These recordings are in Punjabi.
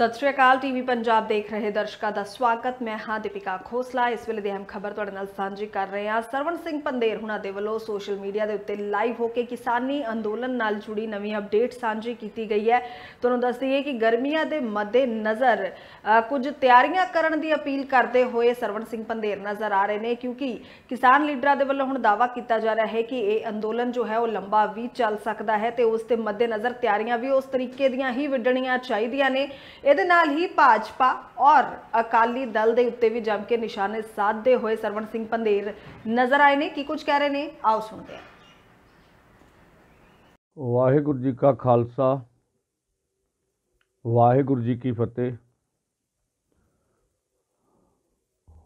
ਸਤਿ ਸ਼੍ਰੀ ਅਕਾਲ ਟੀਵੀ ਪੰਜਾਬ ਦੇਖ ਰਹੇ ਦਰਸ਼ਕਾਂ ਦਾ ਸਵਾਗਤ ਮੈਂ ਹਾਂ ਦੀਪਿਕਾ ਖੋਸਲਾ ਇਸ ਵੇਲੇ ਦੇ ਅਹਿਮ ਖਬਰ ਤੁਹਾਡੇ ਨਾਲ ਸਾਂਝੀ ਕਰ ਰਹੇ ਹਾਂ ਸਰਵਣ ਸਿੰਘ ਪੰਦੇਰ ਹੁਣਾਂ ਦੇ ਵੱਲੋਂ ਸੋਸ਼ਲ ਮੀਡੀਆ ਦੇ ਉੱਤੇ ਲਾਈਵ ਹੋ ਕੇ ਕਿਸਾਨੀ ਅੰਦੋਲਨ ਨਾਲ ਜੁੜੀ ਨਵੀਂ ਅਪਡੇਟ ਸਾਂਝੀ ਕੀਤੀ ਗਈ ਹੈ ਤੁਹਾਨੂੰ ਦੱਸ ਦਈਏ ਕਿ ਗਰਮੀਆਂ ਦੇ ਮੱਦੇ ਨਜ਼ਰ ਕੁਝ ਤਿਆਰੀਆਂ ਕਰਨ ਦੀ ਅਪੀਲ ਕਰਦੇ ਹੋਏ ਸਰਵਣ ਸਿੰਘ ਪੰਦੇਰ ਨਜ਼ਰ ਆ ਰਹੇ ਨੇ ਕਿਉਂਕਿ ਕਿਸਾਨ ਲੀਡਰਾਂ ਦੇ ਵੱਲੋਂ ਹੁਣ ਦਾਵਾ ਕੀਤਾ ਜਾ ਰਿਹਾ ਹੈ ਕਿ ਇਹ ਅੰਦੋਲਨ ਜੋ ਹੈ ਉਹ ਲੰਬਾ ਵੀ ਚੱਲ ਸਕਦਾ ਹੈ ਤੇ ਉਸ ਦੇ ਮੱਦੇ ਨਜ਼ਰ ਤਿਆਰੀਆਂ ਵੀ ਉਸ ਤਰੀਕੇ ਦੀਆਂ ਹੀ ਵਿਡਣੀਆਂ ਚਾਹੀਦੀਆਂ ਨੇ ਇਹਦੇ ਨਾਲ ਹੀ ਭਾਜਪਾ ਔਰ ਅਕਾਲੀ ਦਲ ਦੇ ਉੱਤੇ ਵੀ ਜਮ ਕੇ ਨਿਸ਼ਾਨੇ ਸਾਧਦੇ ਹੋਏ ਸਰਵਣ ਸਿੰਘ ਪੰਦੇਰ ਨਜ਼ਰ ਆਏ ਨੇ ਕੀ ਕੁਝ ਕਹਿ ਰਹੇ ਨੇ ਆਓ ਸੁਣਦੇ ਹਾਂ ਵਾਹਿਗੁਰੂ ਜੀ ਕਾ ਖਾਲਸਾ ਵਾਹਿਗੁਰੂ ਜੀ ਕੀ ਫਤਿਹ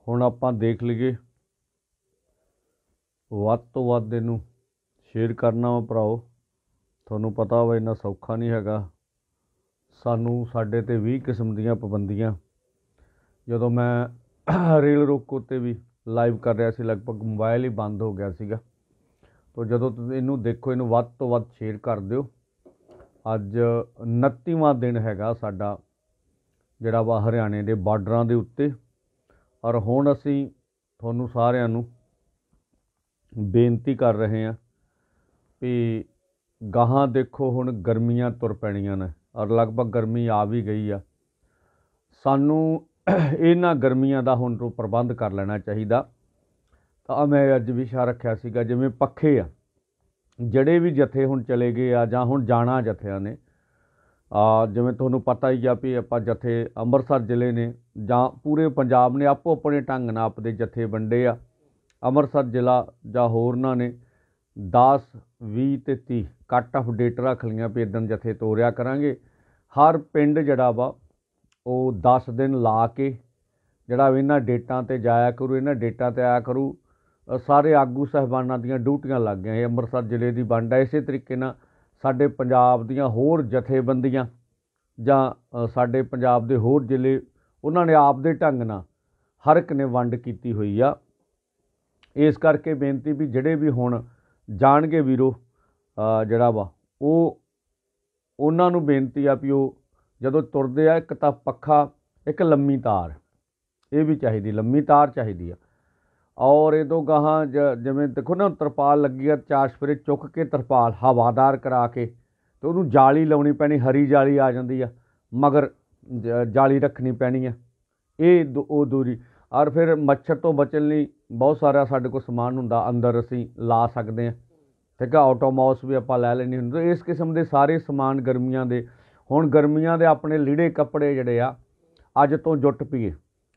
ਹੁਣ ਆਪਾਂ ਦੇਖ ਲਈਏ ਵੱਧ ਤੋਂ ਵੱਧ ਇਹਨੂੰ ਸ਼ੇਅਰ ਕਰਨਾ ਵਾ ਭਰਾਓ ਤੁਹਾਨੂੰ ਪਤਾ ਵਾ ਇਹਨਾਂ ਸੌਖਾ ਨਹੀਂ ਹੈਗਾ ਸਾਨੂੰ ਸਾਡੇ ਤੇ 20 ਕਿਸਮ ਦੀਆਂ ਪਾਬੰਦੀਆਂ ਜਦੋਂ ਮੈਂ ਰੇਲ ਰੋਕ ਉੱਤੇ ਵੀ ਲਾਈਵ ਕਰ ਰਿਹਾ ਸੀ ਲਗਭਗ ਮੋਬਾਈਲ ਹੀ ਬੰਦ ਹੋ ਗਿਆ ਸੀਗਾ ਤੋਂ ਜਦੋਂ ਤੁਸੀਂ ਇਹਨੂੰ ਦੇਖੋ ਇਹਨੂੰ ਵੱਧ ਤੋਂ ਵੱਧ ਸ਼ੇਅਰ ਕਰ ਦਿਓ ਅੱਜ 29ਵਾਂ ਦਿਨ ਹੈਗਾ ਸਾਡਾ ਜਿਹੜਾ ਵਾ ਹਰਿਆਣੇ ਦੇ ਬਾਰਡਰਾਂ ਦੇ ਉੱਤੇ ਔਰ ਹੁਣ ਅਸੀਂ ਤੁਹਾਨੂੰ ਸਾਰਿਆਂ ਨੂੰ ਬੇਨਤੀ ਕਰ ਰਹੇ ਹਾਂ ਵੀ ਗਾਹਾਂ ਦੇਖੋ ਹੁਣ ਗਰਮੀਆਂ ਤੁਰ ਪੈਣੀਆਂ ਨੇ ਔਰ ਲਗਭਗ ਗਰਮੀ ਆ ਵੀ ਗਈ ਆ ਸਾਨੂੰ ਇਹਨਾਂ ਗਰਮੀਆਂ ਦਾ ਹੁਣ ਤੋਂ ਪ੍ਰਬੰਧ ਕਰ ਲੈਣਾ ਚਾਹੀਦਾ ਤਾਂ ਮੈਂ ਅੱਜ ਵਿਸ਼ਾ ਰੱਖਿਆ ਸੀਗਾ ਜਿਵੇਂ ਪੱਖੇ ਆ ਜਿਹੜੇ ਵੀ ਜਥੇ ਹੁਣ ਚਲੇ ਗਏ ਆ ਜਾਂ ਹੁਣ ਜਾਣਾ ਜਥਿਆਂ ਨੇ ਆ ਜਿਵੇਂ ਤੁਹਾਨੂੰ ਪਤਾ ਹੀ ਆ ਵੀ ਆਪਾਂ ਜਥੇ ਅੰਮ੍ਰਿਤਸਰ ਜ਼ਿਲ੍ਹੇ ਨੇ ਜਾਂ ਪੂਰੇ ਪੰਜਾਬ ਨੇ ਆਪੋ ਆਪਣੇ ਢੰਗ ਨਾਲ ਆਪਦੇ ਜਥੇ ਵੰਡੇ ਆ ਅੰਮ੍ਰਿਤਸਰ ਜ਼ਿਲ੍ਹਾ ਜਾਂ ਹੋਰਨਾਂ ਨੇ 10 20 ਤੇ 30 ਕੱਟ ਆਫ ਡੇਟ ਰੱਖ ਲਈਆਂ ਵੀ ਇਦਾਂ ਜਥੇ ਤੋਰਿਆ ਕਰਾਂਗੇ ਹਰ ਪਿੰਡ ਜਿਹੜਾ ਵਾ ਉਹ 10 ਦਿਨ ਲਾ ਕੇ ਜਿਹੜਾ ਇਹਨਾਂ ਡੇਟਾਂ ਤੇ ਜਾਇਆ ਕਰੂ ਇਹਨਾਂ ਡੇਟਾਂ ਤੇ ਆਇਆ ਕਰੂ ਸਾਰੇ ਆਗੂ ਸਹਿਬਾਨਾਂ ਦੀਆਂ ਡਿਊਟੀਆਂ ਲੱਗ ਗਈਆਂ ਇਹ ਅੰਮ੍ਰਿਤਸਰ ਜ਼ਿਲ੍ਹੇ ਦੀ ਵੰਡ ਹੈ ਇਸੇ ਤਰੀਕੇ ਨਾਲ ਸਾਡੇ ਪੰਜਾਬ ਦੀਆਂ ਹੋਰ ਜਥੇਬੰਦੀਆਂ ਜਾਂ ਸਾਡੇ ਪੰਜਾਬ ਦੇ ਹੋਰ ਜ਼ਿਲ੍ਹੇ ਉਹਨਾਂ ਨੇ ਆਪ ਦੇ ਢੰਗ ਨਾਲ ਹਰ ਇੱਕ ਨੇ ਵੰਡ ਕੀਤੀ ਹੋਈ ਆ ਇਸ ਕਰਕੇ ਬੇਨਤੀ ਵੀ ਜਿਹੜੇ ਵੀ ਹੁਣ ਜਾਣ ਕੇ ਵੀਰੋ ਜਿਹੜਾ ਵਾ ਉਹ ਉਹਨਾਂ ਨੂੰ ਬੇਨਤੀ ਆ ਵੀ ਉਹ ਜਦੋਂ ਤੁਰਦੇ ਆ ਇੱਕ ਤਾਂ ਪੱਖਾ ਇੱਕ ਲੰਮੀ ਤਾਰ ਇਹ ਵੀ ਚਾਹੀਦੀ ਲੰਮੀ ਤਾਰ ਚਾਹੀਦੀ ਆ ਔਰ ਇਹ ਤੋਂ ਗਾਹਾਂ ਜਿਵੇਂ ਦੇਖੋ ਨਾ ਤਰਪਾਲ ਲੱਗੀ ਆ ਚਾਰ ਸਪਰੇ ਚੁੱਕ ਕੇ ਤਰਪਾਲ ਹਵਾਦਾਰ ਕਰਾ ਕੇ ਤੇ ਉਹਨੂੰ ਜਾਲੀ ਲਾਉਣੀ ਪੈਣੀ ਹਰੀ ਜਾਲੀ ਆ ਜਾਂਦੀ ਆ ਮਗਰ ਜਾਲੀ ਰੱਖਣੀ ਪੈਣੀ ਆ ਇਹ ਉਹ ਦੂਰੀ ਔਰ ਫਿਰ ਮੱਛਰ ਤੋਂ ਬਚਣ ਲਈ ਬਹੁਤ ਸਾਰਾ ਸਾਡੇ ਕੋਲ ਸਮਾਨ ਹੁੰਦਾ ਅੰਦਰ ਅਸੀਂ ਲਾ ਸਕਦੇ ਹਾਂ ਠੀਕ ਹੈ ਆਟੋਮੌਸ ਵੀ ਆਪਾਂ ਲੈ ਲੈਣੀ ਹੁੰਦੀ ਇਸ ਕਿਸਮ ਦੇ ਸਾਰੇ ਸਮਾਨ ਗਰਮੀਆਂ ਦੇ ਹੁਣ ਗਰਮੀਆਂ ਦੇ ਆਪਣੇ ਲੀੜੇ ਕੱਪੜੇ ਜਿਹੜੇ ਆ ਅੱਜ ਤੋਂ ਜੁੱਟ ਪੀਏ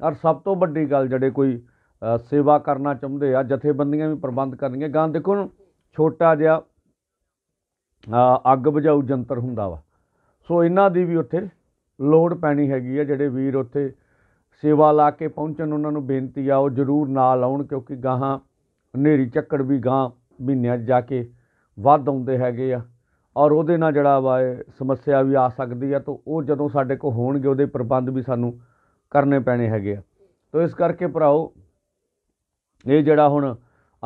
ਔਰ ਸਭ ਤੋਂ ਵੱਡੀ ਗੱਲ ਜਿਹੜੇ ਕੋਈ ਸੇਵਾ ਕਰਨਾ ਚਾਹੁੰਦੇ ਆ ਜਥੇਬੰਦੀਆਂ ਵੀ ਪ੍ਰਬੰਧ ਕਰਨੀਆਂ ਗਾਂ ਦੇਖੋ ਛੋਟਾ ਜਿਹਾ ਅੱਗ ਬੁਝਾਉ ਜੰਤਰ ਹੁੰਦਾ ਵਾ ਸੋ ਇਹਨਾਂ ਦੀ ਵੀ ਉੱਥੇ ਲੋੜ ਪੈਣੀ ਹੈਗੀ ਆ ਜਿਹੜੇ ਵੀਰ ਉੱਥੇ ਸੇਵਾ ਲਾ ਕੇ ਪਹੁੰਚਣ ਉਹਨਾਂ ਨੂੰ ਬੇਨਤੀ ਆ ਉਹ ਜ਼ਰੂਰ ਨਾਲ ਆਉਣ ਕਿਉਂਕਿ ਗਾਹਾਂ ਹਨੇਰੀ ਚੱਕੜ ਵੀ ਗਾਂ ਮਹੀਨਿਆਂ ਜਾ ਕੇ ਵੱਧ ਆਉਂਦੇ ਹੈਗੇ ਆ ਔਰ ਉਹਦੇ ਨਾਲ ਜਿਹੜਾ ਵਾ ਸਮੱਸਿਆ ਵੀ ਆ ਸਕਦੀ ਆ ਤਾਂ ਉਹ ਜਦੋਂ ਸਾਡੇ ਕੋਲ ਹੋਣਗੇ ਉਹਦੇ ਪ੍ਰਬੰਧ ਵੀ ਸਾਨੂੰ ਕਰਨੇ ਪੈਣੇ ਹੈਗੇ ਆ ਤਾਂ ਇਸ ਕਰਕੇ ਭਰਾਓ ਇਹ ਜਿਹੜਾ ਹੁਣ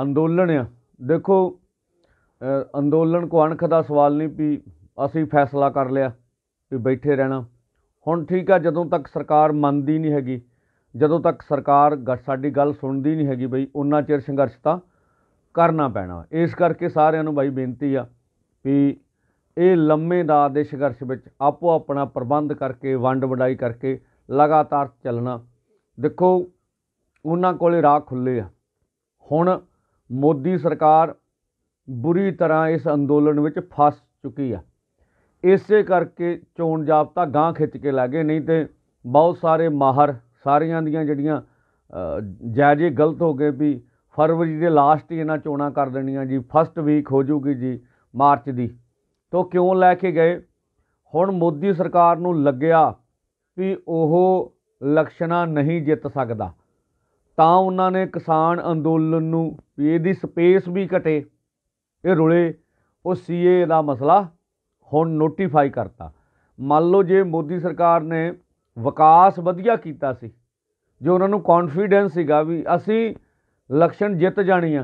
ਅੰਦੋਲਨ ਆ ਦੇਖੋ ਅੰਦੋਲਨ ਕੋ ਅਣਖ ਦਾ ਸਵਾਲ ਨਹੀਂ ਵੀ ਅਸੀਂ ਫੈਸਲਾ ਕਰ ਲਿਆ ਵੀ ਬੈਠੇ ਰਹਿਣਾ ਹੁਣ ਠੀਕ ਆ ਜਦੋਂ ਤੱਕ ਸਰਕਾਰ ਮੰਨਦੀ ਨਹੀਂ ਹੈਗੀ ਜਦੋਂ ਤੱਕ ਸਰਕਾਰ ਸਾਡੀ ਗੱਲ ਸੁਣਦੀ ਨਹੀਂ ਹੈਗੀ ਬਈ ਉਹਨਾਂ ਚਿਰ ਸੰਘਰਸ਼ ਤਾਂ ਕਰਨਾ ਪੈਣਾ ਇਸ ਕਰਕੇ ਸਾਰਿਆਂ ਨੂੰ ਬਾਈ ਬੇਨਤੀ ਆ ਵੀ ਇਹ ਲੰਮੇ ਦਾ ਦੇ ਸੰਘਰਸ਼ ਵਿੱਚ ਆਪੋ ਆਪਣਾ ਪ੍ਰਬੰਧ ਕਰਕੇ ਵੰਡ ਵਡਾਈ ਕਰਕੇ ਲਗਾਤਾਰ ਚੱਲਣਾ ਦੇਖੋ ਉਹਨਾਂ ਕੋਲੇ ਰਾਹ ਖੁੱਲੇ ਆ ਹੁਣ ਮੋਦੀ ਸਰਕਾਰ ਬੁਰੀ ਤਰ੍ਹਾਂ ਇਸ ਅੰਦੋਲਨ ਵਿੱਚ ਫਸ ਚੁੱਕੀ ਆ ਇਸੇ ਕਰਕੇ ਚੋਣ ਜਾਬਤਾ ਗਾਂ ਖਿੱਚ ਕੇ ਲੱਗੇ ਨਹੀਂ ਤੇ ਬਹੁਤ ਸਾਰੇ ਮਾਹਰ ਸਾਰੀਆਂ ਦੀਆਂ ਜਿਹੜੀਆਂ ਜਾਇਜ਼ੇ ਗਲਤ ਹੋ ਗਏ ਵੀ ਫਰਵਰੀ ਦੇ ਲਾਸਟ ਹੀ ਇਹਨਾਂ ਚੋਣਾਂ ਕਰ ਦੇਣੀਆਂ ਜੀ ਫਸਟ ਵੀਕ ਹੋ ਜੂਗੀ ਜੀ ਮਾਰਚ ਦੀ ਤੋਂ ਕਿਉਂ ਲੈ ਕੇ ਗਏ ਹੁਣ ਮੋਦੀ ਸਰਕਾਰ ਨੂੰ ਲੱਗਿਆ ਵੀ ਉਹ ਲਕਸ਼ਣਾ ਨਹੀਂ ਜਿੱਤ ਸਕਦਾ ਤਾਂ ਉਹਨਾਂ ਨੇ ਕਿਸਾਨ ਅੰਦੋਲਨ ਨੂੰ ਵੀ ਇਹਦੀ ਸਪੇਸ ਵੀ ਘਟੇ ਇਹ ਰੁਲੇ ਉਹ ਸੀਏ ਦਾ ਮਸਲਾ ਹੁਣ ਨੋਟੀਫਾਈ ਕਰਤਾ ਮੰਨ ਲਓ ਜੇ ਮੋਦੀ ਸਰਕਾਰ ਨੇ ਵਿਕਾਸ ਵਧੀਆ ਕੀਤਾ ਸੀ ਜੋ ਉਹਨਾਂ ਨੂੰ ਕੌਨਫੀਡੈਂਸ ਸੀਗਾ ਵੀ ਅਸੀਂ ਲਕਸ਼ਣ ਜਿੱਤ ਜਾਣੀ ਆ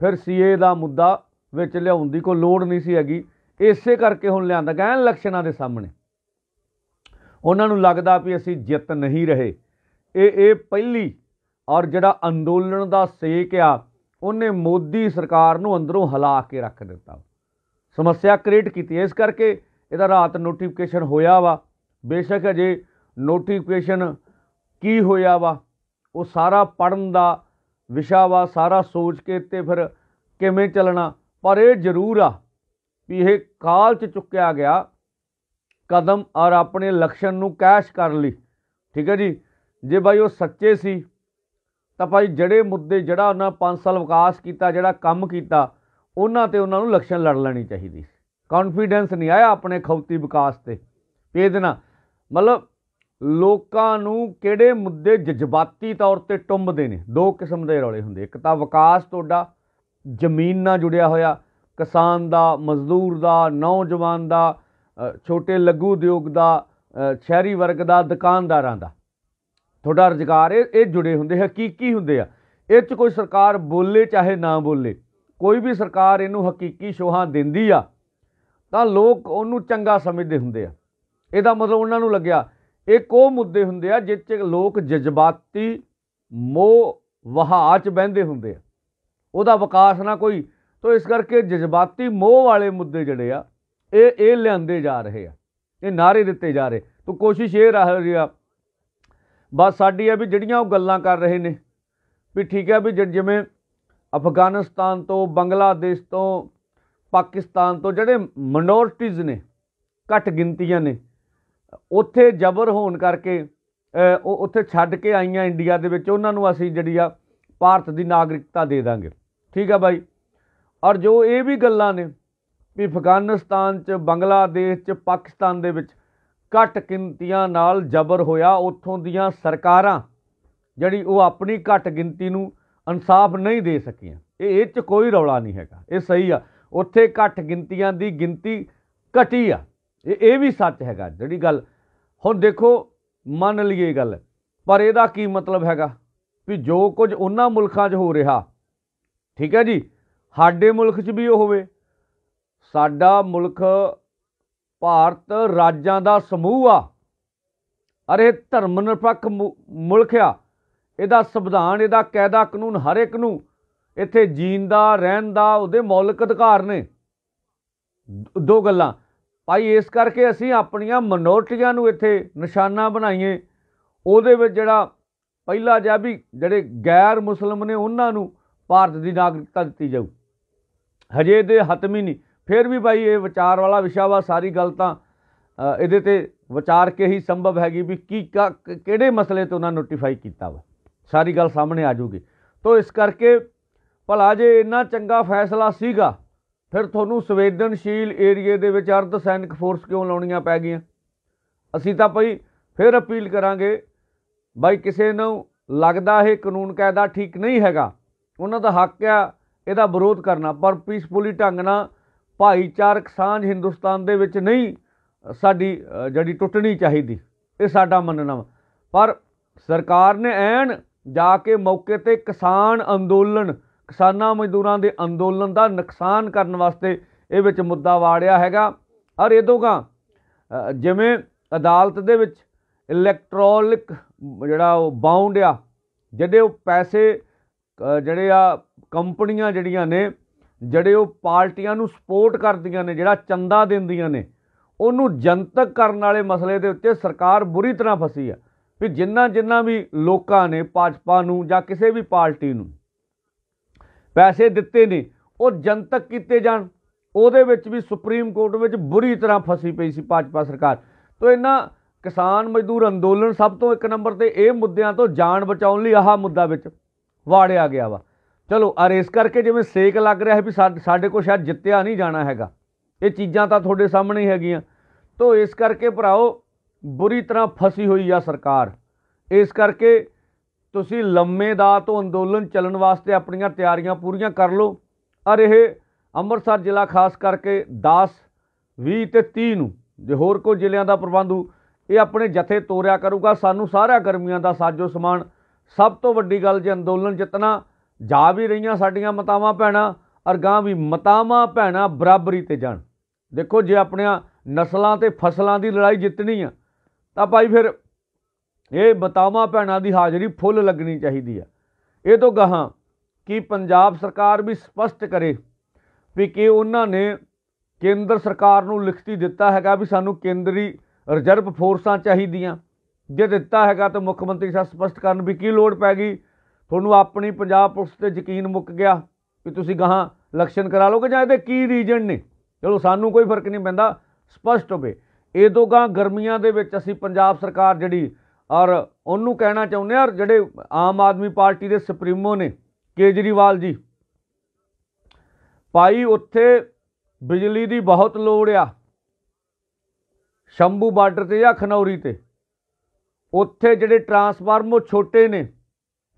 ਫਿਰ ਸੀਏ ਦਾ ਮੁੱਦਾ ਵਿੱਚ ਲਿਆਉਣ ਦੀ ਕੋਈ ਲੋੜ ਨਹੀਂ ਸੀ ਹੈਗੀ ਇਸੇ ਕਰਕੇ ਹੁਣ ਲਿਆਂਦਾ ਗਿਆ ਲਕਸ਼ਣਾਂ ਦੇ ਸਾਹਮਣੇ ਉਹਨਾਂ ਨੂੰ ਲੱਗਦਾ ਵੀ ਅਸੀਂ ਜਿੱਤ ਨਹੀਂ ਰਹੇ ਇਹ ਇਹ ਪਹਿਲੀ ਔਰ ਜਿਹੜਾ ਅੰਦੋਲਨ ਦਾ ਸੇਕ ਆ ਉਹਨੇ ਮੋਦੀ ਸਰਕਾਰ ਨੂੰ ਅੰਦਰੋਂ ਹਲਾ ਕੇ ਰੱਖ ਦਿੱਤਾ ਸਮੱਸਿਆ ਕ੍ਰੀਏਟ ਕੀਤੀ ਇਸ ਕਰਕੇ ਇਹਦਾ ਰਾਤ ਨੋਟੀਫਿਕੇਸ਼ਨ ਹੋਇਆ ਵਾ ਬੇਸ਼ੱਕ ਅਜੇ ਨੋਟੀਫਿਕੇਸ਼ਨ ਕੀ ਹੋਇਆ ਵਾ ਉਹ ਸਾਰਾ ਪੜਨ ਦਾ ਵਿਸ਼ਾ ਵਾ ਸਾਰਾ ਸੋਚ ਕੇ ਤੇ ਫਿਰ ਕਿਵੇਂ ਚੱਲਣਾ ਪਰ ਇਹ ਜ਼ਰੂਰ ਆ ਵੀ ਇਹ ਕਾਲ ਚ ਚੁੱਕਿਆ ਗਿਆ ਕਦਮ ਔਰ ਆਪਣੇ ਲਕਸ਼ਣ ਨੂੰ ਕੈਸ਼ ਕਰ ਲਈ ਠੀਕ ਹੈ ਜੀ ਜੇ ਭਾਈ ਉਹ ਸੱਚੇ ਸੀ ਤਾਂ ਭਾਈ ਜਿਹੜੇ ਮੁੱਦੇ ਜਿਹੜਾ ਉਹਨਾਂ 5 ਸਾਲ ਵਿਕਾਸ ਕੀਤਾ ਜਿਹੜਾ ਕੰਮ ਕੀਤਾ ਉਹਨਾਂ ਤੇ ਉਹਨਾਂ ਨੂੰ ਲਕਸ਼ਣ ਲੜ ਲੈਣੀ ਚਾਹੀਦੀ ਸੀ ਕੌਨਫੀਡੈਂਸ ਨਹੀਂ ਆਇਆ ਆਪਣੇ ਖੌਤੀ ਵਿਕਾਸ ਤੇ ਇਹਦੇ ਨਾਲ ਮਤਲਬ ਲੋਕਾਂ ਨੂੰ ਕਿਹੜੇ ਮੁੱਦੇ ਜਜ਼ਬਾਤੀ ਤੌਰ ਤੇ ਟੁੰਬਦੇ ਨੇ ਦੋ ਕਿਸਮ ਦੇ ਰੌਲੇ ਹੁੰਦੇ ਇੱਕ ਤਾਂ ਵਿਕਾਸ ਤੁਹਾਡਾ ਜ਼ਮੀਨ ਨਾਲ ਜੁੜਿਆ ਹੋਇਆ ਕਿਸਾਨ ਦਾ ਮਜ਼ਦੂਰ ਦਾ ਨੌਜਵਾਨ ਦਾ ਛੋਟੇ ਲਘੂ ਉਦਯੋਗ ਦਾ ਸ਼ਹਿਰੀ ਵਰਗ ਦਾ ਦੁਕਾਨਦਾਰਾਂ ਦਾ ਤੁਹਾਡਾ ਰੁਜ਼ਗਾਰ ਇਹ ਜੁੜੇ ਹੁੰਦੇ ਹਕੀਕੀ ਹੁੰਦੇ ਆ ਇਹ 'ਚ ਕੋਈ ਸਰਕਾਰ ਬੋਲੇ ਚਾਹੇ ਨਾ ਬੋਲੇ ਕੋਈ ਵੀ ਸਰਕਾਰ ਇਹਨੂੰ ਹਕੀਕੀ ਸ਼ੋਹਾਂ ਦਿੰਦੀ ਆ ਤਾਂ ਲੋਕ ਉਹਨੂੰ ਚੰਗਾ ਸਮਝਦੇ ਹੁੰਦੇ ਆ ਇਹਦਾ ਮਤਲਬ ਉਹਨਾਂ ਨੂੰ ਲੱਗਿਆ ਇਹ ਕੋ ਮੁੱਦੇ ਹੁੰਦੇ ਆ ਜਿੱਚ ਲੋਕ ਜਜ਼ਬਾਤੀ ਮੋਹ ਵਹਾਅ 'ਚ ਬਹਿੰਦੇ ਹੁੰਦੇ ਆ ਉਹਦਾ ਵਿਕਾਸ ਨਾ ਕੋਈ ਤੋਂ ਇਸ ਕਰਕੇ ਜਜ਼ਬਾਤੀ ਮੋਹ ਵਾਲੇ ਮੁੱਦੇ ਜਿਹੜੇ ਆ ਇਹ ਇਹ ਲਿਆਂਦੇ ਜਾ ਰਹੇ ਆ ਇਹ ਨਾਰੇ ਦਿੱਤੇ ਜਾ ਰਹੇ ਤੋਂ ਕੋਸ਼ਿਸ਼ ਇਹ ਰਹੀ ਆ ਬਸ ਸਾਡੀ ਆ ਵੀ ਜਿਹੜੀਆਂ ਉਹ ਗੱਲਾਂ ਕਰ ਰਹੇ ਨੇ ਵੀ ਠੀਕ ਆ ਵੀ ਜਿਵੇਂ ਅਫਗਾਨਿਸਤਾਨ ਤੋਂ ਬੰਗਲਾਦੇਸ਼ ਤੋਂ ਪਾਕਿਸਤਾਨ ਤੋਂ ਜਿਹੜੇ ਮਿਨੋਰਟੀਜ਼ ਨੇ ਘੱਟ ਗਿਣਤੀਆਂ ਨੇ ਉੱਥੇ ਜਬਰ ਹੋਣ ਕਰਕੇ ਉਹ ਉੱਥੇ ਛੱਡ ਕੇ ਆਈਆਂ ਇੰਡੀਆ ਦੇ ਵਿੱਚ ਉਹਨਾਂ ਨੂੰ ਅਸੀਂ ਜਿਹੜੀ ਆ ਭਾਰਤ ਦੀ ਨਾਗਰਿਕਤਾ ਦੇ ਦਾਂਗੇ ਠੀਕ ਆ ਬਾਈ ਔਰ ਜੋ ਇਹ ਵੀ ਗੱਲਾਂ ਨੇ ਵੀ ਅਫਗਾਨਿਸਤਾਨ 'ਚ ਬੰਗਲਾਦੇਸ਼ 'ਚ ਪਾਕਿਸਤਾਨ ਦੇ ਵਿੱਚ ਘੱਟ ਗਿਣਤੀਆਂ ਨਾਲ ਜ਼ਬਰ ਹੋਇਆ ਉੱਥੋਂ ਦੀਆਂ ਸਰਕਾਰਾਂ ਜਿਹੜੀ ਉਹ ਆਪਣੀ ਘੱਟ ਗਿਣਤੀ ਨੂੰ ਇਨਸਾਫ ਨਹੀਂ ਦੇ ਸਕੀਆਂ ਇਹ ਇਹ 'ਚ ਕੋਈ ਰੌਲਾ ਨਹੀਂ ਹੈਗਾ ਇਹ ਸਹੀ ਆ ਉੱਥੇ ਘੱਟ ਗਿਣਤੀਆਂ ਦੀ ਗਿਣਤੀ ਘਟੀ ਆ ਇਹ ਇਹ ਵੀ ਸੱਚ ਹੈਗਾ ਜਿਹੜੀ ਗੱਲ ਹੁਣ ਦੇਖੋ ਮੰਨ ਲਈਏ ਗੱਲ ਪਰ ਇਹਦਾ ਕੀ ਮਤਲਬ ਹੈਗਾ ਵੀ ਜੋ ਕੁਝ ਉਹਨਾਂ ਮੁਲਕਾਂ 'ਚ ਹੋ ਰਿਹਾ ਠੀਕ ਹੈ ਜੀ ਸਾਡੇ ਮੁਲਕ 'ਚ ਵੀ ਉਹ ਹੋਵੇ ਸਾਡਾ ਮੁਲਕ ਭਾਰਤ ਰਾਜਾਂ ਦਾ ਸਮੂਹ ਆ ਅਰੇ ਧਰਮ ਨਿਰਪੱਖ ਮੁਲਕ ਆ ਇਹਦਾ ਸੰਵਿਧਾਨ ਇਹਦਾ ਕਾਇਦਾ ਕਾਨੂੰਨ ਹਰ ਇੱਕ ਨੂੰ ਇੱਥੇ ਜੀਣ ਦਾ ਰਹਿਣ ਦਾ ਉਹਦੇ ਮੌਲਿਕ ਅਧਿਕਾਰ ਨੇ ਦੋ ਗੱਲਾਂ ਭਾਈ ਇਸ ਕਰਕੇ ਅਸੀਂ ਆਪਣੀਆਂ ਮਨੋਰਟੀਆਂ ਨੂੰ ਇੱਥੇ ਨਿਸ਼ਾਨਾ ਬਣਾਈਏ ਉਹਦੇ ਵਿੱਚ ਜਿਹੜਾ ਪਹਿਲਾ ਜਿਹਾ ਵੀ ਜਿਹੜੇ ਗੈਰ ਮੁਸਲਮ ਨੇ ਉਹਨਾਂ ਨੂੰ ਭਾਰਤ ਦੀ ਨਾਗਰਿਕਤਾ ਦਿੱਤੀ ਜਾਊ ਹਜੇ ਦੇ ਹਤਮੀ ਨਹੀਂ ਫਿਰ ਵੀ ਭਾਈ ਇਹ ਵਿਚਾਰ ਵਾਲਾ ਵਿਸ਼ਾ ਵਾ ਸਾਰੀ ਗੱਲ ਤਾਂ ਇਹਦੇ ਤੇ ਵਿਚਾਰ ਕੇ ਹੀ ਸੰਭਵ ਹੈਗੀ ਵੀ ਕੀ ਕਿਹੜੇ ਮਸਲੇ ਤੇ ਉਹਨਾਂ ਨੋਟੀਫਾਈ ਕੀਤਾ ਵਾ ਸਾਰੀ ਗੱਲ ਸਾਹਮਣੇ ਆ ਜੂਗੀ ਤੋਂ ਇਸ ਕਰਕੇ ਭਲਾ ਜੇ ਇੰਨਾ ਚੰਗਾ ਫੈਸਲਾ ਸੀਗਾ ਫਿਰ ਤੁਹਾਨੂੰ ਸੰਵੇਦਨਸ਼ੀਲ ਏਰੀਏ ਦੇ ਵਿੱਚ ਅਰਧ ਸੈਨਿਕ ਫੋਰਸ ਕਿਉਂ ਲਾਉਣੀਆਂ ਪੈ ਗਈਆਂ ਅਸੀਂ ਤਾਂ ਭਈ ਫਿਰ ਅਪੀਲ ਕਰਾਂਗੇ ਭਾਈ ਕਿਸੇ ਨੂੰ ਲੱਗਦਾ ਹੈ ਕਾਨੂੰਨ ਕਾਇਦਾ ਠੀਕ ਨਹੀਂ ਹੈਗਾ ਉਹਨਾਂ ਦਾ ਹੱਕ ਆ ਇਹਦਾ ਵਿਰੋਧ ਕਰਨਾ ਪਰ ਪੀਸਫੁਲੀ ਢੰਗ ਨਾਲ ਭਾਈਚਾਰਕ ਸਾਂਝ ਹਿੰਦੁਸਤਾਨ ਦੇ ਵਿੱਚ ਨਹੀਂ ਸਾਡੀ ਜੜੀ ਟੁੱਟਣੀ ਚਾਹੀਦੀ ਇਹ ਸਾਡਾ ਮੰਨਣਾ ਪਰ ਸਰਕਾਰ ਨੇ ਐਨ ਜਾ ਕੇ ਮੌਕੇ ਤੇ ਕਿਸਾਨ ਅੰਦੋਲਨ ਕਿਸਾਨਾਂ ਮਜ਼ਦੂਰਾਂ ਦੇ ਅੰਦੋਲਨ ਦਾ ਨੁਕਸਾਨ ਕਰਨ ਵਾਸਤੇ ਇਹ ਵਿੱਚ ਮੁੱਦਾ ਵਾੜਿਆ ਹੈਗਾ ਔਰ ਇਦੋਂਗਾ ਜਿਵੇਂ ਅਦਾਲਤ ਦੇ ਵਿੱਚ ਇਲੈਕਟ੍ਰੋਨਿਕ ਜਿਹੜਾ ਉਹ ਬਾਉਂਡ ਆ ਜਿਹੜੇ ਉਹ ਪੈਸੇ ਜਿਹੜੇ ਆ ਕੰਪਨੀਆਂ ਜਿਹੜੀਆਂ ਨੇ ਜਿਹੜੇ ਉਹ ਪਾਰਟੀਆਂ ਨੂੰ ਸਪੋਰਟ ਕਰਦੀਆਂ ਨੇ ਜਿਹੜਾ ਚੰਦਾ ਦਿੰਦੀਆਂ ਨੇ ਉਹਨੂੰ ਜਨਤਕ ਕਰਨ ਵਾਲੇ ਮਸਲੇ ਦੇ ਉੱਤੇ ਸਰਕਾਰ ਬੁਰੀ ਤਰ੍ਹਾਂ ਫਸੀ ਆ ਵੀ ਜਿੰਨਾ ਜਿੰਨਾ ਵੀ ਲੋਕਾਂ ਨੇ ਭਾਜਪਾ ਨੂੰ ਜਾਂ ਕਿਸੇ ਵੀ ਪਾਰਟੀ ਨੂੰ ਪੈਸੇ ਦਿੱਤੇ ਨੇ ਉਹ ਜਨਤਕ ਕੀਤੇ ਜਾਣ ਉਹਦੇ ਵਿੱਚ ਵੀ ਸੁਪਰੀਮ ਕੋਰਟ ਵਿੱਚ ਬੁਰੀ ਤਰ੍ਹਾਂ ਫਸੀ ਪਈ ਸੀ ਭਾਜਪਾ ਸਰਕਾਰ ਤੋਂ ਇਹਨਾਂ ਕਿਸਾਨ ਮਜ਼ਦੂਰ ਅੰਦੋਲਨ ਸਭ ਤੋਂ ਇੱਕ ਨੰਬਰ ਤੇ ਇਹ ਮੁੱਦਿਆਂ ਤੋਂ ਜਾਨ ਬਚਾਉਣ ਲਈ ਆਹ ਮੁੱਦਾ ਵਿੱਚ ਵਾੜਿਆ ਗਿਆ ਵਾ ਚਲੋ ਅਰ ਇਸ ਕਰਕੇ ਜਿਵੇਂ ਸੇਕ ਲੱਗ ਰਿਹਾ ਹੈ ਵੀ ਸਾਡੇ ਕੋਲ ਸ਼ਾਇਦ ਜਿੱਤਿਆ ਨਹੀਂ ਜਾਣਾ ਹੈਗਾ ਇਹ ਚੀਜ਼ਾਂ ਤਾਂ ਤੁਹਾਡੇ ਸਾਹਮਣੇ ਹੈਗੀਆਂ ਤੋਂ ਇਸ ਕਰਕੇ ਭਰਾਓ ਬੁਰੀ ਤਰ੍ਹਾਂ ਫਸੀ ਹੋਈ ਆ ਸਰਕਾਰ ਇਸ ਕਰਕੇ ਤੁਸੀਂ ਲੰਮੇ ਦਾ ਤੋਂ ਅੰਦੋਲਨ ਚੱਲਣ ਵਾਸਤੇ ਆਪਣੀਆਂ ਤਿਆਰੀਆਂ ਪੂਰੀਆਂ ਕਰ ਲਓ ਔਰ ਇਹ ਅੰਮ੍ਰਿਤਸਰ ਜ਼ਿਲ੍ਹਾ ਖਾਸ ਕਰਕੇ 10 20 ਤੇ 30 ਨੂੰ ਜੇ ਹੋਰ ਕੋਈ ਜ਼ਿਲ੍ਹਿਆਂ ਦਾ ਪ੍ਰਬੰਧ ਹੋ ਇਹ ਆਪਣੇ ਜਥੇ ਤੋਰਿਆ ਕਰੂਗਾ ਸਾਨੂੰ ਸਾਰਿਆਂ ਗਰਮੀਆਂ ਦਾ ਸਾਜੋ ਸਮਾਨ ਸਭ ਤੋਂ ਵੱਡੀ ਗੱਲ ਜੇ ਅੰਦੋਲਨ ਜਿੱਤਣਾ ਜਾ ਵੀ ਰਹੀਆਂ ਸਾਡੀਆਂ ਮਤਾਵਾਂ ਭੈਣਾ ਔਰ ਗਾਂ ਵੀ ਮਤਾਵਾਂ ਭੈਣਾ ਬਰਾਬਰੀ ਤੇ ਜਾਣ ਦੇਖੋ ਜੇ ਆਪਣੀਆਂ ਨਸਲਾਂ ਤੇ ਫਸਲਾਂ ਦੀ ਲੜਾਈ ਜਿੱਤਣੀ ਆ ਤਾਂ ਭਾਈ ਫਿਰ ਇਹ ਬਤਾਵਾ ਭੈਣਾ ਦੀ ਹਾਜ਼ਰੀ ਫੁੱਲ ਲੱਗਣੀ ਚਾਹੀਦੀ ਆ ਇਹ ਤੋਂ ਗਾਹਾਂ ਕਿ ਪੰਜਾਬ ਸਰਕਾਰ ਵੀ ਸਪਸ਼ਟ ਕਰੇ ਵੀ ਕਿ ਉਹਨਾਂ ਨੇ ਕੇਂਦਰ ਸਰਕਾਰ ਨੂੰ ਲਿਖਤੀ ਦਿੱਤਾ ਹੈਗਾ ਵੀ ਸਾਨੂੰ ਕੇਂਦਰੀ ਰਿਜ਼ਰਵ ਫੋਰਸਾਂ ਚਾਹੀਦੀਆਂ ਜੇ ਦਿੱਤਾ ਹੈਗਾ ਤਾਂ ਮੁੱਖ ਮੰਤਰੀ ਸਾਹਿਬ ਸਪਸ਼ਟ ਕਰਨ ਵੀ ਕੀ ਲੋੜ ਪੈ ਗਈ ਤੁਹਾਨੂੰ ਆਪਣੀ ਪੰਜਾਬ ਪੁਲਿਸ ਤੇ ਯਕੀਨ ਮੁੱਕ ਗਿਆ ਵੀ ਤੁਸੀਂ ਗਾਹਾਂ ਲਕਸ਼ਣ ਕਰਾ ਲਓਗੇ ਜਾਂ ਇਹਦੇ ਕੀ ਰੀਜਨ ਨੇ ਚਲੋ ਸਾਨੂੰ ਕੋਈ ਫਰਕ ਨਹੀਂ ਪੈਂਦਾ ਸਪਸ਼ਟ ਹੋਵੇ ਇਹ ਦੋਗਾ ਗਰਮੀਆਂ ਦੇ ਵਿੱਚ ਅਸੀਂ ਪੰਜਾਬ ਸਰਕਾਰ ਜਿਹੜੀ ਔਰ ਉਹਨੂੰ ਕਹਿਣਾ ਚਾਹੁੰਦੇ ਆ ਜਿਹੜੇ ਆਮ ਆਦਮੀ ਪਾਰਟੀ ਦੇ ਸੁਪਰੀਮੋ ਨੇ ਕੇਜਰੀਵਾਲ ਜੀ ਪਾਈ ਉੱਥੇ ਬਿਜਲੀ ਦੀ ਬਹੁਤ ਲੋੜ ਆ ਸ਼ੰਭੂ ਬਾਰਡਰ ਤੇ ਜਾਂ ਖਨੌਰੀ ਤੇ ਉੱਥੇ ਜਿਹੜੇ ਟਰਾਂਸਫਾਰਮ ਉਹ ਛੋਟੇ ਨੇ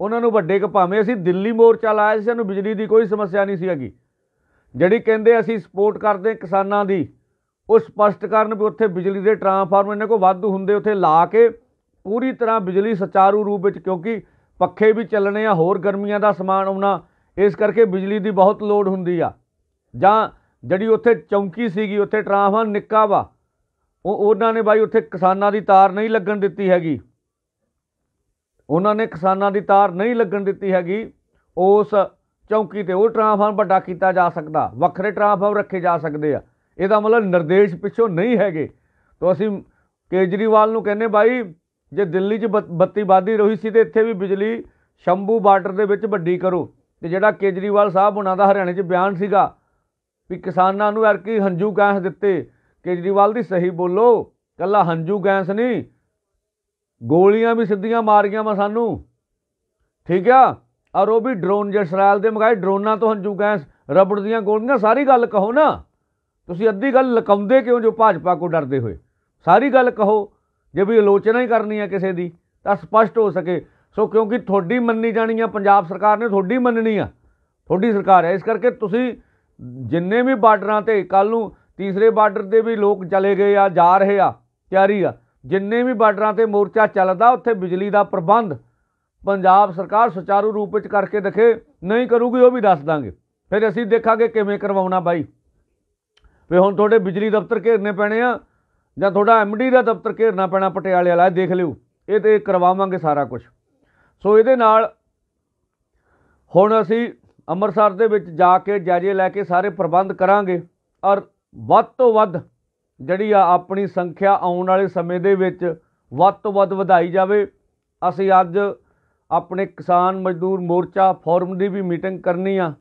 ਉਹਨਾਂ ਨੂੰ ਵੱਡੇ ਕ ਭਾਵੇਂ ਅਸੀਂ ਦਿੱਲੀ ਮੋਰਚਾ ਲਾਇਆ ਸੀ ਸਾਨੂੰ ਬਿਜਲੀ ਦੀ ਕੋਈ ਸਮੱਸਿਆ ਨਹੀਂ ਸੀ ਹੈਗੀ ਜਿਹੜੀ ਕਹਿੰਦੇ ਅਸੀਂ ਸਪੋਰਟ ਕਰਦੇ ਕਿਸਾਨਾਂ ਦੀ ਉਹ ਸਪਸ਼ਟ ਕਰਨ ਵੀ ਉੱਥੇ ਬਿਜਲੀ ਦੇ ਟਰਾਂਸਫਾਰਮਰ ਇਹਨਾਂ ਕੋ ਵਾਧੂ ਹੁੰਦੇ ਉੱਥੇ ਲਾ ਕੇ ਪੂਰੀ ਤਰ੍ਹਾਂ ਬਿਜਲੀ ਸਚਾਰੂ ਰੂਪ ਵਿੱਚ ਕਿਉਂਕਿ ਪੱਖੇ ਵੀ ਚੱਲਣੇ ਆ ਹੋਰ ਗਰਮੀਆਂ ਦਾ ਸਮਾਨ ਆਉਣਾ ਇਸ ਕਰਕੇ ਬਿਜਲੀ ਦੀ ਬਹੁਤ ਲੋਡ ਹੁੰਦੀ ਆ ਜਾਂ ਜਿਹੜੀ ਉੱਥੇ ਚੌਂਕੀ ਸੀਗੀ ਉੱਥੇ ਟ੍ਰਾਂਸਫਾਰਮ ਨਿੱਕਾ ਵਾ ਉਹ ਉਹਨਾਂ ਨੇ ਬਾਈ ਉੱਥੇ ਕਿਸਾਨਾਂ ਦੀ ਤਾਰ ਨਹੀਂ ਲੱਗਣ ਦਿੱਤੀ ਹੈਗੀ ਉਹਨਾਂ ਨੇ ਕਿਸਾਨਾਂ ਦੀ ਤਾਰ ਨਹੀਂ ਲੱਗਣ ਦਿੱਤੀ ਹੈਗੀ ਉਸ ਚੌਂਕੀ ਤੇ ਉਹ ਟਰਾਂਸਫਾਰਮ ਵੱਡਾ ਕੀਤਾ ਜਾ ਸਕਦਾ ਵੱਖਰੇ ਟਰਾਂਸਫਾਰਮ ਰੱਖੇ ਜਾ ਸਕਦੇ ਆ ਇਹਦਾ ਮਤਲਬ ਨਿਰਦੇਸ਼ ਪਿੱਛੋਂ ਨਹੀਂ ਹੈਗੇ ਤਾਂ ਅਸੀਂ ਕੇਜਰੀਵਾਲ ਨੂੰ ਕਹਿੰਨੇ ਬਾਈ ਜੇ ਦਿੱਲੀ 'ਚ ਬੱਤੀ ਬਾਦੀ ਰਹੀ ਸੀ ਤੇ ਇੱਥੇ ਵੀ ਬਿਜਲੀ ਸ਼ੰਭੂ ਬਾਰਡਰ ਦੇ ਵਿੱਚ ਵੱਡੀ ਕਰੋ ਤੇ ਜਿਹੜਾ ਕੇਜਰੀਵਾਲ ਸਾਹਿਬ ਉਹਨਾਂ ਦਾ ਹਰਿਆਣੇ 'ਚ ਬਿਆਨ ਸੀਗਾ ਵੀ ਕਿਸਾਨਾਂ ਨੂੰ ਐਰਕੀ ਹੰਝੂ ਗੈਸ ਦਿੱਤੇ ਕੇਜਰੀਵਾਲ ਦੀ ਸਹੀ ਬੋਲੋ ਕੱਲਾ ਹੰਝੂ ਗੈਸ ਨਹੀਂ ਗੋਲੀਆਂ ਵੀ ਸਿੱਧੀਆਂ ਮਾਰੀਆਂ ਮਾ ਸਾਨੂੰ ਠੀਕ ਆ ਔਰ ਉਹ ਵੀ ਡਰੋਨ ਜਿਹੜਾ ਇਸਰਾਇਲ ਦੇ ਮਗਾਏ ਡਰੋਨਾਂ ਤੋਂ ਹੰਝੂ ਗੈਸ ਰਬੜ ਦੀਆਂ ਗੋਲੀਆਂ ਸਾਰੀ ਗੱਲ ਕਹੋ ਨਾ ਤੁਸੀਂ ਅੱਧੀ ਗੱਲ ਲਕਾਉਂਦੇ ਕਿਉਂ ਜੋ ਭਾਜਪਾ ਕੋ ਡਰਦੇ ਹੋਏ ਸਾਰੀ ਗੱਲ ਕਹੋ ਜੇ ਵੀ ਆਲੋਚਨਾ ਹੀ ਕਰਨੀ ਹੈ ਕਿਸੇ ਦੀ ਤਾਂ ਸਪਸ਼ਟ ਹੋ ਸਕੇ ਸੋ ਕਿਉਂਕਿ ਤੁਹਾਡੀ ਮੰਨੀ ਜਾਣੀ ਆ ਪੰਜਾਬ ਸਰਕਾਰ ਨੇ ਤੁਹਾਡੀ ਮੰਨਣੀ ਆ ਤੁਹਾਡੀ ਸਰਕਾਰ ਹੈ ਇਸ ਕਰਕੇ ਤੁਸੀਂ ਜਿੰਨੇ ਵੀ ਬਾਰਡਰਾਂ ਤੇ ਕੱਲ ਨੂੰ ਤੀਸਰੇ ਬਾਰਡਰ ਤੇ ਵੀ ਲੋਕ ਚਲੇ ਗਏ ਆ ਜਾ ਰਹੇ ਆ ਤਿਆਰੀ ਆ ਜਿੰਨੇ ਵੀ ਬਾਰਡਰਾਂ ਤੇ ਮੋਰਚਾ ਚੱਲਦਾ ਉੱਥੇ ਬਿਜਲੀ ਦਾ ਪ੍ਰਬੰਧ ਪੰਜਾਬ ਸਰਕਾਰ ਸੁਚਾਰੂ ਰੂਪ ਵਿੱਚ ਕਰਕੇ ਦਿਖੇ ਨਹੀਂ ਕਰੂਗੀ ਉਹ ਵੀ ਦੱਸ ਦਾਂਗੇ ਫਿਰ ਅਸੀਂ ਦੇਖਾਂਗੇ ਕਿਵੇਂ ਕਰਵਾਉਣਾ ਬਾਈ ਵੀ ਹੁਣ ਤੁਹਾਡੇ ਬਿਜਲੀ ਦਫ਼ਤਰ ਘੇਰਨੇ ਪੈਣੇ ਆ ਜਾਂ ਤੁਹਾਡਾ ਐਮਡੀ ਦਾ ਦਫ਼ਤਰ ਘੇਰਨਾ ਪੈਣਾ ਪਟਿਆਲੇ ਵਾਲਾ ਦੇਖ ਲਿਓ ਇਹ ਤੇ ਕਰਵਾਵਾਂਗੇ ਸਾਰਾ ਕੁਝ ਸੋ ਇਹਦੇ ਨਾਲ ਹੁਣ ਅਸੀਂ ਅੰਮ੍ਰਿਤਸਰ ਦੇ ਵਿੱਚ ਜਾ ਕੇ ਜਾਇਜ਼ੇ ਲੈ ਕੇ ਸਾਰੇ ਪ੍ਰਬੰਧ ਕਰਾਂਗੇ ਔਰ ਵੱਧ ਤੋਂ ਵੱਧ ਜਿਹੜੀ ਆ ਆਪਣੀ ਸੰਖਿਆ ਆਉਣ ਵਾਲੇ ਸਮੇਂ ਦੇ ਵਿੱਚ ਵੱਧ ਤੋਂ ਵੱਧ ਵਧਾਈ ਜਾਵੇ ਅਸੀਂ ਅੱਜ ਆਪਣੇ ਕਿਸਾਨ ਮਜ਼ਦੂਰ ਮੋਰਚਾ ਫੋਰਮ ਦੀ ਵੀ ਮੀਟਿੰਗ ਕਰਨੀ ਆ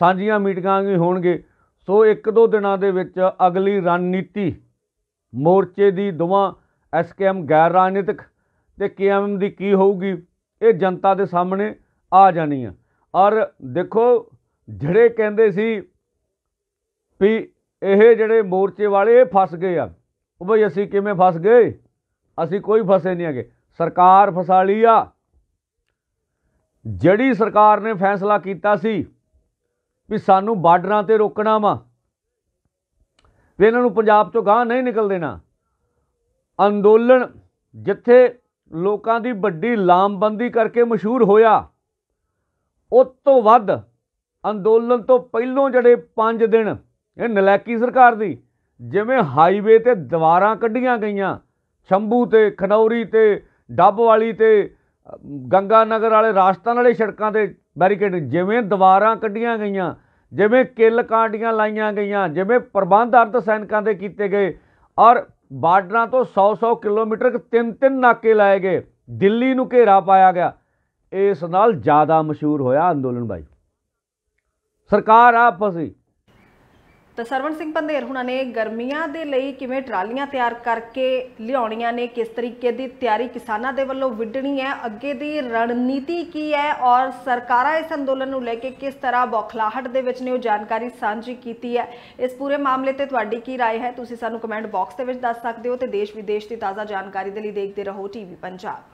ਸਾਂਝੀਆਂ ਮੀਟਿੰਗਾਂ ਵੀ ਹੋਣਗੇ ਸੋ ਇੱਕ ਦੋ ਦਿਨਾਂ ਦੇ ਵਿੱਚ ਅਗਲੀ ਰਣਨੀਤੀ ਮੋਰਚੇ ਦੀ ਦੋਵਾਂ ਐਸਕੇਐਮ ਗੈਰ ਰਾਜਨੀਤਿਕ ਤੇ ਕੇਐਮ ਦੀ ਕੀ ਹੋਊਗੀ ਇਹ ਜਨਤਾ ਦੇ ਸਾਹਮਣੇ ਆ ਜਾਣੀ ਆ ਔਰ ਦੇਖੋ ਜਿਹੜੇ ਕਹਿੰਦੇ ਸੀ ਵੀ ਇਹ ਜਿਹੜੇ ਮੋਰਚੇ ਵਾਲੇ ਇਹ ਫਸ ਗਏ ਆ ਉਹ ਬਈ ਅਸੀਂ ਕਿਵੇਂ ਫਸ ਗਏ ਅਸੀਂ ਕੋਈ ਫਸੇ ਨਹੀਂ ਹੈਗੇ ਸਰਕਾਰ ਫਸਾ ਲਈ ਆ ਜਿਹੜੀ ਸਰਕਾਰ ਨੇ ਫੈਸਲਾ ਕੀਤਾ ਸੀ ਵੀ ਸਾਨੂੰ ਬਾਰਡਰਾਂ ਤੇ ਰੋਕਣਾ ਵਾ ਵੀ ਇਹਨਾਂ ਨੂੰ ਪੰਜਾਬ ਚੋਂ ਗਾਂ ਨਹੀਂ ਨਿਕਲ ਦੇਣਾ ਅੰਦੋਲਨ ਜਿੱਥੇ ਲੋਕਾਂ ਦੀ ਵੱਡੀ ਲਾਮਬੰਦੀ ਕਰਕੇ ਮਸ਼ਹੂਰ ਹੋਇਆ ਉਸ ਤੋਂ ਵੱਧ ਅੰਦੋਲਨ ਤੋਂ ਪਹਿਲੋਂ ਜਿਹੜੇ 5 ਦਿਨ ਇਹ ਨਲੈਕੀ ਸਰਕਾਰ ਦੀ ਜਿਵੇਂ ਹਾਈਵੇ ਤੇ ਦੀਵਾਰਾਂ ਕੱਢੀਆਂ ਗਈਆਂ ਸ਼ੰਭੂ ਤੇ ਖਨੌਰੀ ਤੇ ਡੱਬ ਵਾਲੀ ਤੇ ਗੰਗਾ ਨਗਰ ਵਾਲੇ ਰਾਜਸਥਾਨ ਵਾਲੇ ਸੜਕਾਂ ਤੇ ਬੈਰੀਕੇਡ ਜਿਵੇਂ ਦੀਵਾਰਾਂ ਕੱਢੀਆਂ ਗਈਆਂ ਜਿਵੇਂ ਕਿੱਲ ਕਾਂਡੀਆਂ ਲਾਈਆਂ ਗਈਆਂ ਜਿਵੇਂ ਪ੍ਰਬੰਧ ਅਰਧ ਸੈਨਿਕਾਂ ਦੇ ਕੀਤੇ ਗਏ ਔਰ ਬਾਰਡਰਾਂ ਤੋਂ 100-100 ਕਿਲੋਮੀਟਰ ਤਿੰਨ ਤਿੰਨ ਨਾਕੇ ਲਾਏ ਗਏ ਦਿੱਲੀ ਨੂੰ ਘੇਰਾ ਪਾਇਆ ਗਿਆ ਇਸ ਨਾਲ ਜ਼ਿਆਦਾ ਮਸ਼ਹੂਰ ਹੋਇਆ ਅੰਦੋਲਨ ਬਾਈ ਸਰਕਾਰ ਆਪਸੀ ਤਾਂ ਸਰਵਨ ਸਿੰਘ ਪੰਦੇਰ ਹੁਣਾਂ ਨੇ ਗਰਮੀਆਂ ਦੇ ਲਈ ਕਿਵੇਂ ਟਰਾਲੀਆਂ ਤਿਆਰ ਕਰਕੇ ਲਿਆਉਣੀਆਂ ਨੇ ਕਿਸ ਤਰੀਕੇ ਦੀ ਤਿਆਰੀ ਕਿਸਾਨਾਂ ਦੇ ਵੱਲੋਂ ਵਿੱਢਣੀ ਹੈ ਅੱਗੇ ਦੀ ਰਣਨੀਤੀ ਕੀ ਹੈ ਔਰ ਸਰਕਾਰਾਂ ਇਸ ਅੰਦੋਲਨ ਨੂੰ ਲੈ ਕੇ ਕਿਸ ਤਰ੍ਹਾਂ ਬੌਖਲਾਹਟ ਦੇ ਵਿੱਚ ਨੇ ਉਹ ਜਾਣਕਾਰੀ ਸਾਂਝੀ ਕੀਤੀ ਹੈ ਇਸ ਪੂਰੇ ਮਾਮਲੇ ਤੇ ਤੁਹਾਡੀ ਕੀ رائے ਹੈ ਤੁਸੀਂ ਸਾਨੂੰ ਕਮੈਂਟ ਬਾਕਸ ਦੇ ਵਿੱਚ ਦੱਸ ਸਕਦੇ ਹੋ ਤੇ ਦੇਸ਼ ਵਿਦੇਸ਼ ਦੀ ਤਾਜ਼ਾ ਜਾਣਕਾਰੀ ਦੇ ਲਈ ਦੇਖਦੇ ਰਹੋ ਟੀਵੀ ਪੰਜਾਬ